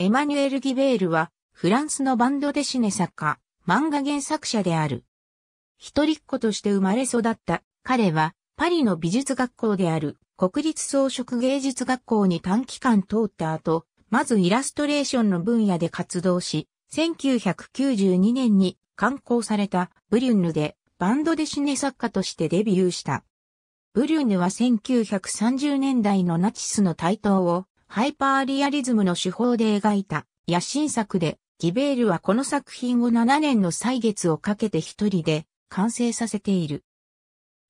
エマニュエル・ギベールは、フランスのバンドデシネ作家、漫画原作者である。一人っ子として生まれ育った、彼は、パリの美術学校である、国立装飾芸術学校に短期間通った後、まずイラストレーションの分野で活動し、1992年に刊行されたブリュンヌでバンドデシネ作家としてデビューした。ブリュンヌは1930年代のナチスの台頭をハイパーリアリズムの手法で描いた野心作で、ギベールはこの作品を7年の歳月をかけて一人で完成させている。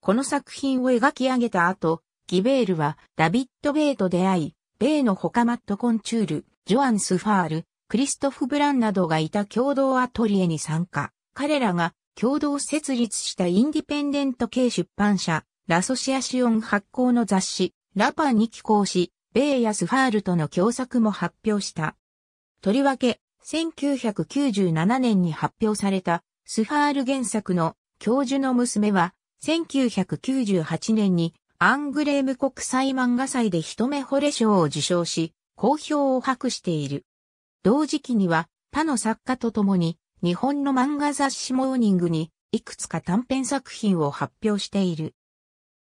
この作品を描き上げた後、ギベールはダビッド・ベイと出会い、ベイの他マット・コンチュール、ジョアン・スファール、クリストフ・ブランなどがいた共同アトリエに参加。彼らが共同設立したインディペンデント系出版社、ラソシアシオン発行の雑誌、ラパに寄稿し、米やスファールとの共作も発表した。とりわけ、1997年に発表されたスファール原作の教授の娘は、1998年にアングレーム国際漫画祭で一目惚れ賞を受賞し、好評を博している。同時期には他の作家と共に日本の漫画雑誌モーニングにいくつか短編作品を発表している。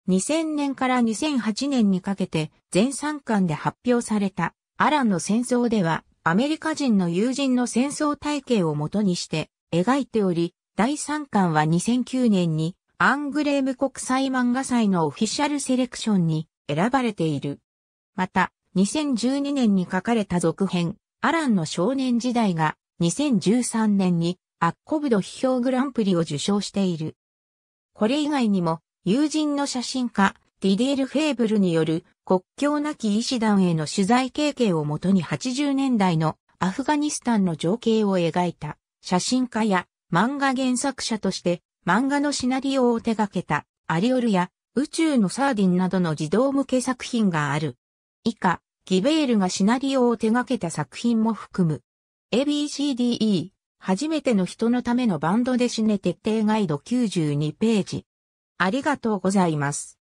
2000年から2008年にかけて全三巻で発表されたアランの戦争ではアメリカ人の友人の戦争体系をもとにして描いており、第三巻は2009年にアングレーム国際漫画祭のオフィシャルセレクションに選ばれている。また、2012年に書かれた続編、アランの少年時代が2013年にアッコブド批評グランプリを受賞している。これ以外にも、友人の写真家、ディディール・フェーブルによる国境なき医師団への取材経験をもとに80年代のアフガニスタンの情景を描いた写真家や漫画原作者として漫画のシナリオを手掛けたアリオルや宇宙のサーディンなどの児童向け作品がある。以下、ギベールがシナリオを手掛けた作品も含む。ABCDE、初めての人のためのバンドで死ね徹底ガイド92ページ。ありがとうございます。